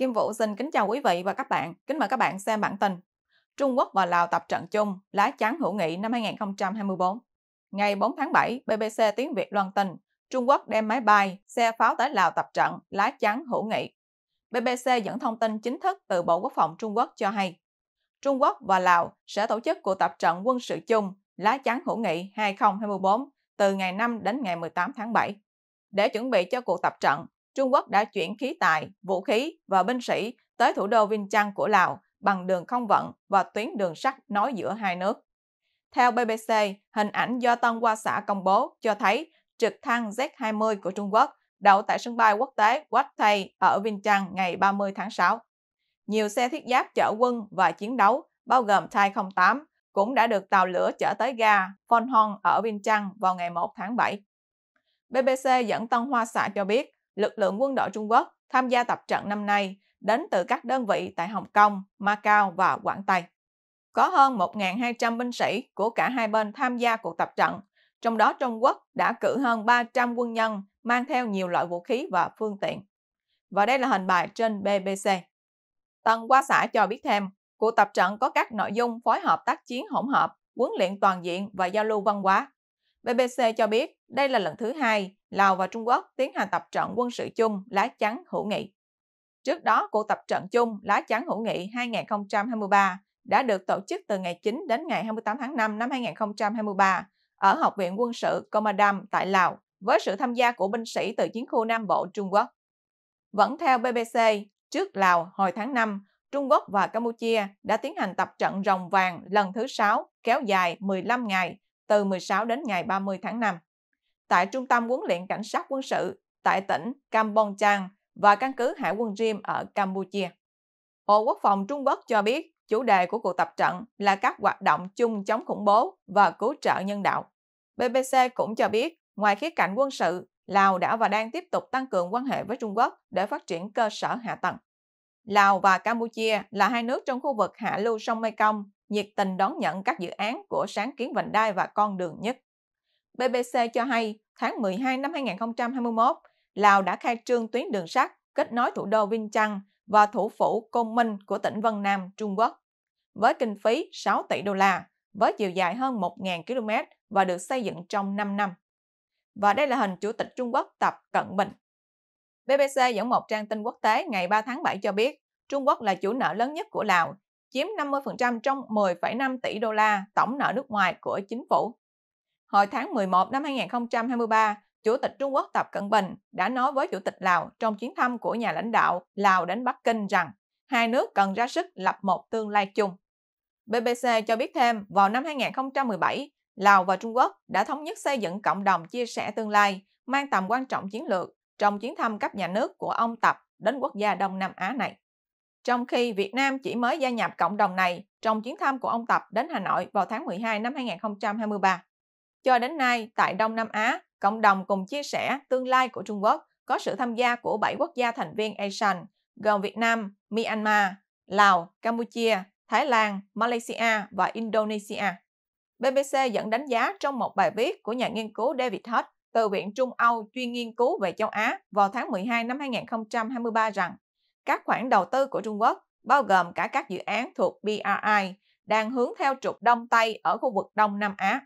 Kim Vũ xin kính chào quý vị và các bạn. Kính mời các bạn xem bản tin. Trung Quốc và Lào tập trận chung lá chắn hữu nghị năm 2024. Ngày 4 tháng 7, BBC tiếng Việt loan tin Trung Quốc đem máy bay, xe pháo tới Lào tập trận lá chắn hữu nghị. BBC dẫn thông tin chính thức từ Bộ Quốc phòng Trung Quốc cho hay, Trung Quốc và Lào sẽ tổ chức cuộc tập trận quân sự chung lá chắn hữu nghị 2024 từ ngày 5 đến ngày 18 tháng 7. Để chuẩn bị cho cuộc tập trận, Trung Quốc đã chuyển khí tài, vũ khí và binh sĩ tới thủ đô Vinh Chang của Lào bằng đường không vận và tuyến đường sắt nối giữa hai nước. Theo BBC, hình ảnh do Tân Hoa Xã công bố cho thấy trực thăng Z-20 của Trung Quốc đậu tại sân bay quốc tế Wat Thai ở Vinh Chang ngày 30 tháng 6. Nhiều xe thiết giáp chở quân và chiến đấu, bao gồm Thai 08, cũng đã được tàu lửa chở tới ga Phon Hon ở Vinh Chang vào ngày 1 tháng 7. BBC dẫn Tân Hoa Xã cho biết, lực lượng quân đội Trung Quốc tham gia tập trận năm nay đến từ các đơn vị tại Hồng Kông, Macau và Quảng Tây. Có hơn 1.200 binh sĩ của cả hai bên tham gia cuộc tập trận, trong đó Trung Quốc đã cử hơn 300 quân nhân mang theo nhiều loại vũ khí và phương tiện. Và đây là hình bài trên BBC. Tân Qua Xã cho biết thêm, cuộc tập trận có các nội dung phối hợp tác chiến hỗn hợp, huấn luyện toàn diện và giao lưu văn hóa. BBC cho biết đây là lần thứ hai Lào và Trung Quốc tiến hành tập trận quân sự chung lá chắn hữu nghị. Trước đó, cuộc tập trận chung lá chắn hữu nghị 2023 đã được tổ chức từ ngày 9 đến ngày 28 tháng 5 năm 2023 ở Học viện Quân sự Commandam tại Lào với sự tham gia của binh sĩ từ chiến khu Nam Bộ Trung Quốc. Vẫn theo BBC, trước Lào hồi tháng 5, Trung Quốc và Campuchia đã tiến hành tập trận rồng vàng lần thứ 6 kéo dài 15 ngày từ 16 đến ngày 30 tháng 5 tại Trung tâm huấn luyện cảnh sát quân sự tại tỉnh Campuchia và căn cứ hải quân Rim ở Campuchia. Bộ Quốc phòng Trung Quốc cho biết chủ đề của cuộc tập trận là các hoạt động chung chống khủng bố và cứu trợ nhân đạo. BBC cũng cho biết, ngoài khía cạnh quân sự, Lào đã và đang tiếp tục tăng cường quan hệ với Trung Quốc để phát triển cơ sở hạ tầng. Lào và Campuchia là hai nước trong khu vực hạ lưu sông Mekong nhiệt tình đón nhận các dự án của sáng kiến vành đai và con đường nhất. BBC cho hay tháng 12 năm 2021, Lào đã khai trương tuyến đường sắt kết nối thủ đô Vinh Chăng và thủ phủ Côn Minh của tỉnh Vân Nam, Trung Quốc. Với kinh phí 6 tỷ đô la, với chiều dài hơn 1.000 km và được xây dựng trong 5 năm. Và đây là hình Chủ tịch Trung Quốc Tập Cận Bình. BBC dẫn một trang tin quốc tế ngày 3 tháng 7 cho biết Trung Quốc là chủ nợ lớn nhất của Lào, chiếm 50% trong 10,5 tỷ đô la tổng nợ nước ngoài của chính phủ hồi tháng 11 năm 2023, Chủ tịch Trung Quốc Tập Cận Bình đã nói với Chủ tịch Lào trong chuyến thăm của nhà lãnh đạo Lào đến Bắc Kinh rằng hai nước cần ra sức lập một tương lai chung. BBC cho biết thêm, vào năm 2017, Lào và Trung Quốc đã thống nhất xây dựng cộng đồng chia sẻ tương lai, mang tầm quan trọng chiến lược trong chuyến thăm cấp nhà nước của ông Tập đến quốc gia Đông Nam Á này. Trong khi Việt Nam chỉ mới gia nhập cộng đồng này trong chuyến thăm của ông Tập đến Hà Nội vào tháng 12 năm 2023. Cho đến nay, tại Đông Nam Á, cộng đồng cùng chia sẻ tương lai của Trung Quốc có sự tham gia của 7 quốc gia thành viên ASEAN gồm Việt Nam, Myanmar, Lào, Campuchia, Thái Lan, Malaysia và Indonesia. BBC dẫn đánh giá trong một bài viết của nhà nghiên cứu David Hutt từ Viện Trung Âu chuyên nghiên cứu về châu Á vào tháng 12 năm 2023 rằng các khoản đầu tư của Trung Quốc, bao gồm cả các dự án thuộc BRI, đang hướng theo trục Đông Tây ở khu vực Đông Nam Á.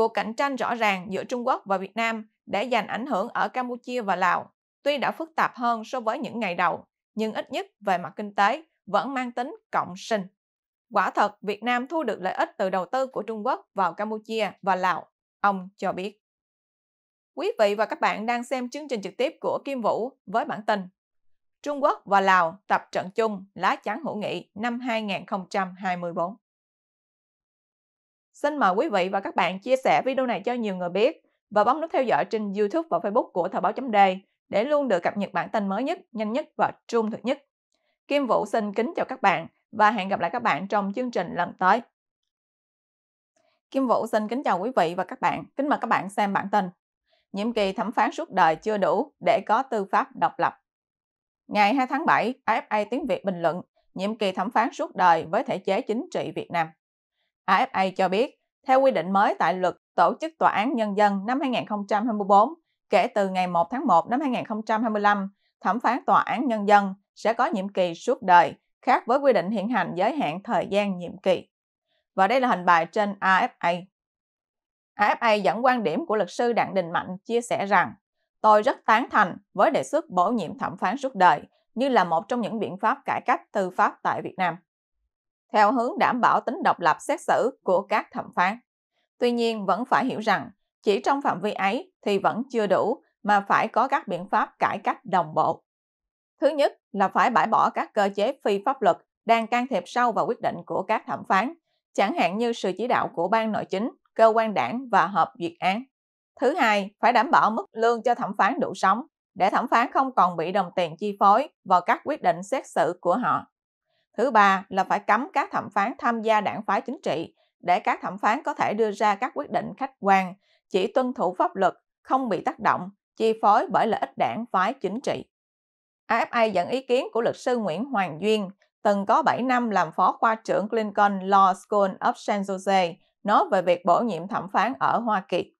Cuộc cạnh tranh rõ ràng giữa Trung Quốc và Việt Nam đã giành ảnh hưởng ở Campuchia và Lào, tuy đã phức tạp hơn so với những ngày đầu, nhưng ít nhất về mặt kinh tế vẫn mang tính cộng sinh. Quả thật, Việt Nam thu được lợi ích từ đầu tư của Trung Quốc vào Campuchia và Lào, ông cho biết. Quý vị và các bạn đang xem chương trình trực tiếp của Kim Vũ với bản tin Trung Quốc và Lào tập trận chung lá chắn hữu nghị năm 2024. Xin mời quý vị và các bạn chia sẻ video này cho nhiều người biết và bấm nút theo dõi trên YouTube và Facebook của Thời báo chấm để luôn được cập nhật bản tin mới nhất, nhanh nhất và trung thực nhất. Kim Vũ xin kính chào các bạn và hẹn gặp lại các bạn trong chương trình lần tới. Kim Vũ xin kính chào quý vị và các bạn, kính mời các bạn xem bản tin. Nhiệm kỳ thẩm phán suốt đời chưa đủ để có tư pháp độc lập. Ngày 2 tháng 7, AFA Tiếng Việt bình luận nhiệm kỳ thẩm phán suốt đời với thể chế chính trị Việt Nam. AFA cho biết, theo quy định mới tại luật Tổ chức Tòa án Nhân dân năm 2024, kể từ ngày 1 tháng 1 năm 2025, thẩm phán Tòa án Nhân dân sẽ có nhiệm kỳ suốt đời, khác với quy định hiện hành giới hạn thời gian nhiệm kỳ. Và đây là hình bài trên AFA. AFA dẫn quan điểm của luật sư Đặng Đình Mạnh chia sẻ rằng Tôi rất tán thành với đề xuất bổ nhiệm thẩm phán suốt đời như là một trong những biện pháp cải cách tư pháp tại Việt Nam theo hướng đảm bảo tính độc lập xét xử của các thẩm phán. Tuy nhiên vẫn phải hiểu rằng, chỉ trong phạm vi ấy thì vẫn chưa đủ mà phải có các biện pháp cải cách đồng bộ. Thứ nhất là phải bãi bỏ các cơ chế phi pháp luật đang can thiệp sâu vào quyết định của các thẩm phán, chẳng hạn như sự chỉ đạo của ban nội chính, cơ quan đảng và hợp duyệt án. Thứ hai, phải đảm bảo mức lương cho thẩm phán đủ sống, để thẩm phán không còn bị đồng tiền chi phối vào các quyết định xét xử của họ. Thứ ba là phải cấm các thẩm phán tham gia đảng phái chính trị để các thẩm phán có thể đưa ra các quyết định khách quan, chỉ tuân thủ pháp luật, không bị tác động, chi phối bởi lợi ích đảng phái chính trị. AFA dẫn ý kiến của luật sư Nguyễn Hoàng Duyên, từng có 7 năm làm phó khoa trưởng Lincoln Law School of San Jose, nói về việc bổ nhiệm thẩm phán ở Hoa Kỳ.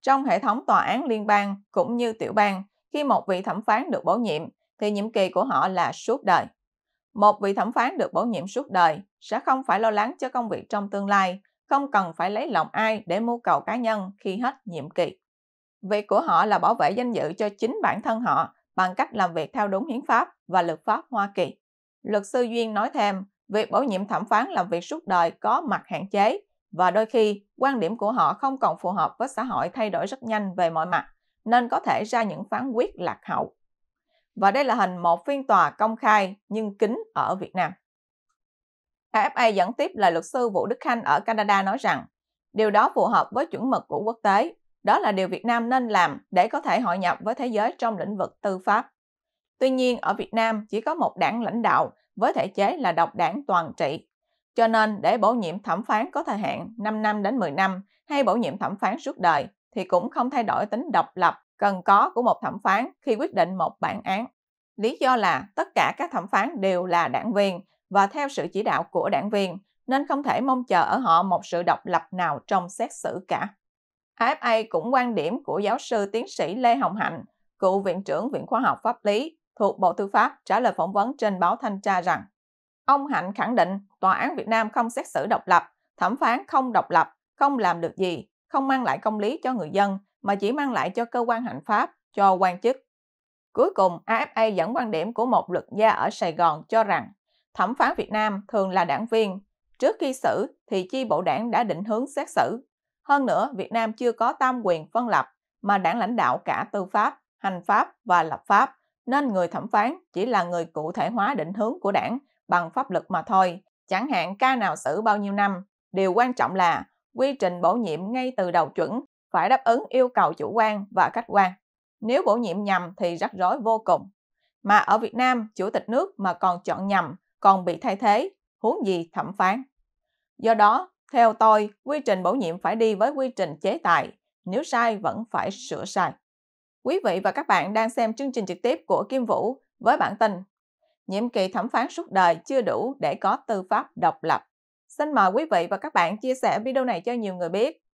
Trong hệ thống tòa án liên bang cũng như tiểu bang, khi một vị thẩm phán được bổ nhiệm thì nhiệm kỳ của họ là suốt đời. Một vị thẩm phán được bổ nhiệm suốt đời sẽ không phải lo lắng cho công việc trong tương lai, không cần phải lấy lòng ai để mưu cầu cá nhân khi hết nhiệm kỳ. Việc của họ là bảo vệ danh dự cho chính bản thân họ bằng cách làm việc theo đúng hiến pháp và luật pháp Hoa Kỳ. Luật sư Duyên nói thêm, việc bổ nhiệm thẩm phán làm việc suốt đời có mặt hạn chế và đôi khi quan điểm của họ không còn phù hợp với xã hội thay đổi rất nhanh về mọi mặt nên có thể ra những phán quyết lạc hậu và đây là hình một phiên tòa công khai nhưng kín ở Việt Nam. AFA dẫn tiếp là luật sư Vũ Đức Khanh ở Canada nói rằng điều đó phù hợp với chuẩn mực của quốc tế, đó là điều Việt Nam nên làm để có thể hội nhập với thế giới trong lĩnh vực tư pháp. Tuy nhiên, ở Việt Nam chỉ có một đảng lãnh đạo với thể chế là độc đảng toàn trị. Cho nên, để bổ nhiệm thẩm phán có thời hạn 5 năm đến 10 năm hay bổ nhiệm thẩm phán suốt đời thì cũng không thay đổi tính độc lập cần có của một thẩm phán khi quyết định một bản án. Lý do là tất cả các thẩm phán đều là đảng viên và theo sự chỉ đạo của đảng viên, nên không thể mong chờ ở họ một sự độc lập nào trong xét xử cả. AFA cũng quan điểm của giáo sư tiến sĩ Lê Hồng Hạnh, cựu Viện trưởng Viện Khoa học Pháp lý thuộc Bộ Tư pháp trả lời phỏng vấn trên báo Thanh tra rằng Ông Hạnh khẳng định Tòa án Việt Nam không xét xử độc lập, thẩm phán không độc lập, không làm được gì, không mang lại công lý cho người dân mà chỉ mang lại cho cơ quan hành pháp, cho quan chức. Cuối cùng, AFA dẫn quan điểm của một luật gia ở Sài Gòn cho rằng thẩm phán Việt Nam thường là đảng viên. Trước khi xử thì chi bộ đảng đã định hướng xét xử. Hơn nữa, Việt Nam chưa có tam quyền phân lập mà đảng lãnh đạo cả tư pháp, hành pháp và lập pháp, nên người thẩm phán chỉ là người cụ thể hóa định hướng của đảng bằng pháp luật mà thôi. Chẳng hạn ca nào xử bao nhiêu năm, điều quan trọng là quy trình bổ nhiệm ngay từ đầu chuẩn phải đáp ứng yêu cầu chủ quan và khách quan. Nếu bổ nhiệm nhầm thì rắc rối vô cùng. Mà ở Việt Nam, chủ tịch nước mà còn chọn nhầm, còn bị thay thế, huống gì thẩm phán. Do đó, theo tôi, quy trình bổ nhiệm phải đi với quy trình chế tài, nếu sai vẫn phải sửa sai. Quý vị và các bạn đang xem chương trình trực tiếp của Kim Vũ với bản tin Nhiệm kỳ thẩm phán suốt đời chưa đủ để có tư pháp độc lập. Xin mời quý vị và các bạn chia sẻ video này cho nhiều người biết